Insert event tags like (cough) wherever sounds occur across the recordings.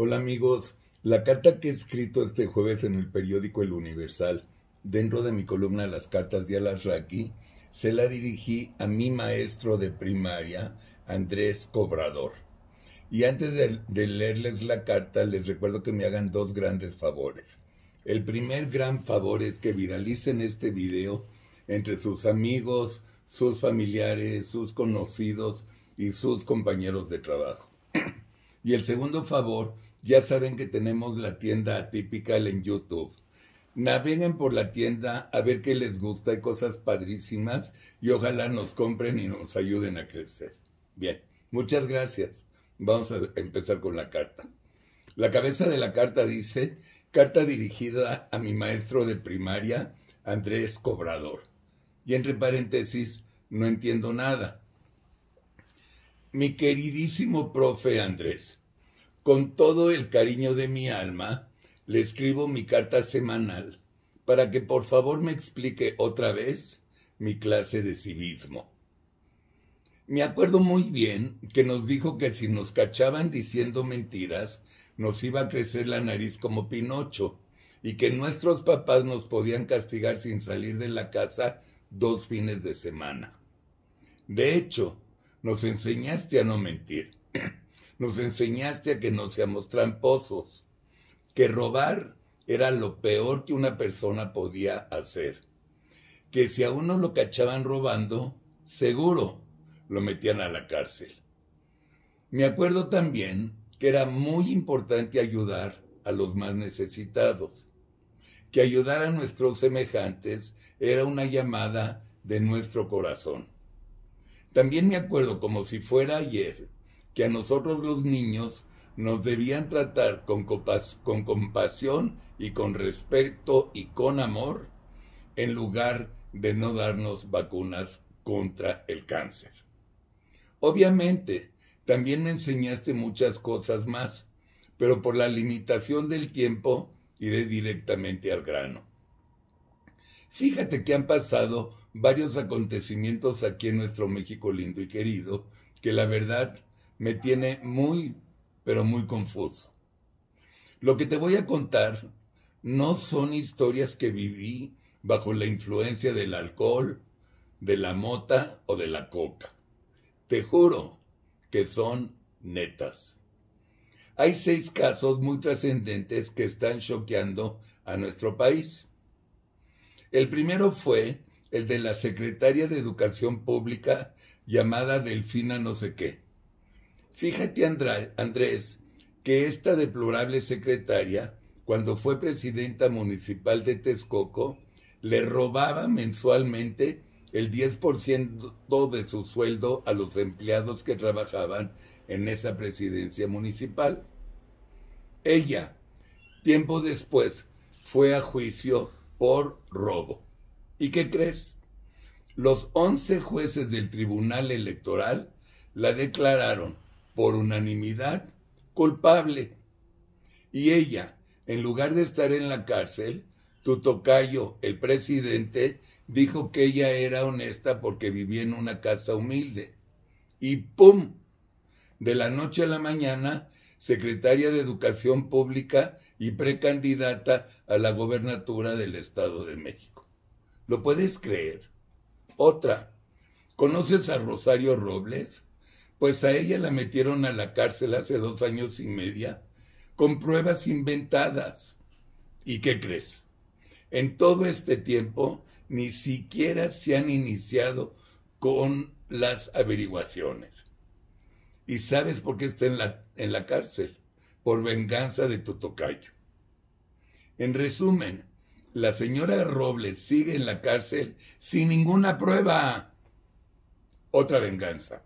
Hola amigos, la carta que he escrito este jueves en el periódico El Universal, dentro de mi columna Las cartas de Alasraki, se la dirigí a mi maestro de primaria, Andrés Cobrador. Y antes de, de leerles la carta, les recuerdo que me hagan dos grandes favores. El primer gran favor es que viralicen este video entre sus amigos, sus familiares, sus conocidos y sus compañeros de trabajo. Y el segundo favor ya saben que tenemos la tienda atípica en YouTube. Naveguen por la tienda a ver qué les gusta. Hay cosas padrísimas y ojalá nos compren y nos ayuden a crecer. Bien, muchas gracias. Vamos a empezar con la carta. La cabeza de la carta dice, carta dirigida a mi maestro de primaria, Andrés Cobrador. Y entre paréntesis, no entiendo nada. Mi queridísimo profe Andrés, con todo el cariño de mi alma, le escribo mi carta semanal para que por favor me explique otra vez mi clase de civismo. Me acuerdo muy bien que nos dijo que si nos cachaban diciendo mentiras, nos iba a crecer la nariz como Pinocho y que nuestros papás nos podían castigar sin salir de la casa dos fines de semana. De hecho, nos enseñaste a no mentir. (clears throat) Nos enseñaste a que no seamos tramposos, que robar era lo peor que una persona podía hacer, que si a uno lo cachaban robando, seguro lo metían a la cárcel. Me acuerdo también que era muy importante ayudar a los más necesitados, que ayudar a nuestros semejantes era una llamada de nuestro corazón. También me acuerdo como si fuera ayer que a nosotros los niños nos debían tratar con, con compasión y con respeto y con amor, en lugar de no darnos vacunas contra el cáncer. Obviamente, también me enseñaste muchas cosas más, pero por la limitación del tiempo iré directamente al grano. Fíjate que han pasado varios acontecimientos aquí en nuestro México lindo y querido, que la verdad me tiene muy, pero muy confuso. Lo que te voy a contar no son historias que viví bajo la influencia del alcohol, de la mota o de la coca. Te juro que son netas. Hay seis casos muy trascendentes que están choqueando a nuestro país. El primero fue el de la secretaria de Educación Pública llamada Delfina no sé qué Fíjate, Andrés, que esta deplorable secretaria, cuando fue presidenta municipal de Texcoco, le robaba mensualmente el 10% de su sueldo a los empleados que trabajaban en esa presidencia municipal. Ella, tiempo después, fue a juicio por robo. ¿Y qué crees? Los 11 jueces del Tribunal Electoral la declararon por unanimidad culpable. Y ella, en lugar de estar en la cárcel, tu tocayo, el presidente, dijo que ella era honesta porque vivía en una casa humilde. Y ¡pum! De la noche a la mañana, secretaria de Educación Pública y precandidata a la gobernatura del Estado de México. ¿Lo puedes creer? Otra. ¿Conoces a Rosario Robles? pues a ella la metieron a la cárcel hace dos años y media con pruebas inventadas. ¿Y qué crees? En todo este tiempo ni siquiera se han iniciado con las averiguaciones. ¿Y sabes por qué está en la, en la cárcel? Por venganza de tu En resumen, la señora Robles sigue en la cárcel sin ninguna prueba. Otra venganza.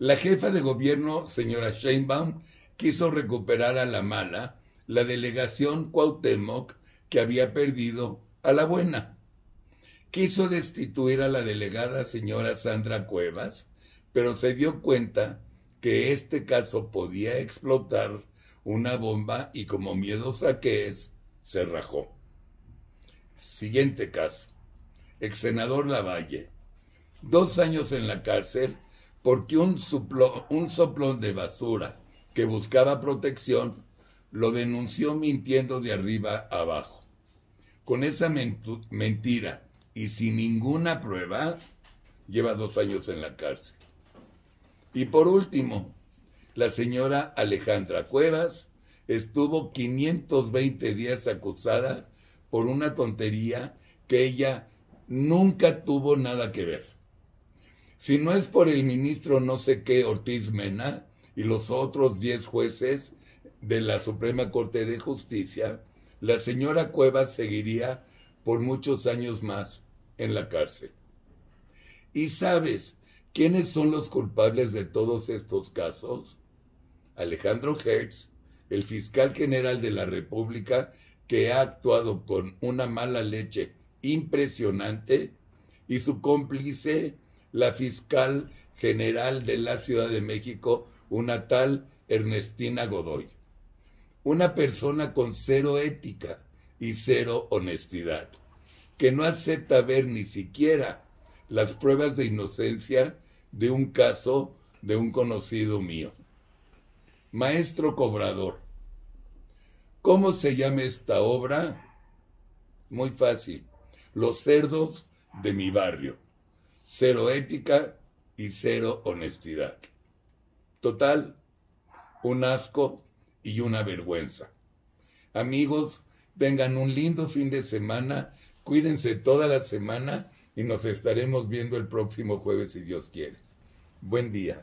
La jefa de gobierno, señora Sheinbaum, quiso recuperar a la mala la delegación Cuauhtémoc que había perdido a la buena. Quiso destituir a la delegada señora Sandra Cuevas, pero se dio cuenta que este caso podía explotar una bomba y como miedo que es, se rajó. Siguiente caso. Ex senador Lavalle. Dos años en la cárcel porque un, un soplón de basura que buscaba protección lo denunció mintiendo de arriba abajo. Con esa mentira y sin ninguna prueba, lleva dos años en la cárcel. Y por último, la señora Alejandra Cuevas estuvo 520 días acusada por una tontería que ella nunca tuvo nada que ver. Si no es por el ministro no sé qué Ortiz Mena y los otros diez jueces de la Suprema Corte de Justicia, la señora Cuevas seguiría por muchos años más en la cárcel. ¿Y sabes quiénes son los culpables de todos estos casos? Alejandro Hertz, el fiscal general de la República, que ha actuado con una mala leche impresionante, y su cómplice, la fiscal general de la Ciudad de México, una tal Ernestina Godoy. Una persona con cero ética y cero honestidad, que no acepta ver ni siquiera las pruebas de inocencia de un caso de un conocido mío. Maestro Cobrador. ¿Cómo se llama esta obra? Muy fácil. Los cerdos de mi barrio cero ética y cero honestidad. Total, un asco y una vergüenza. Amigos, tengan un lindo fin de semana, cuídense toda la semana y nos estaremos viendo el próximo jueves si Dios quiere. Buen día.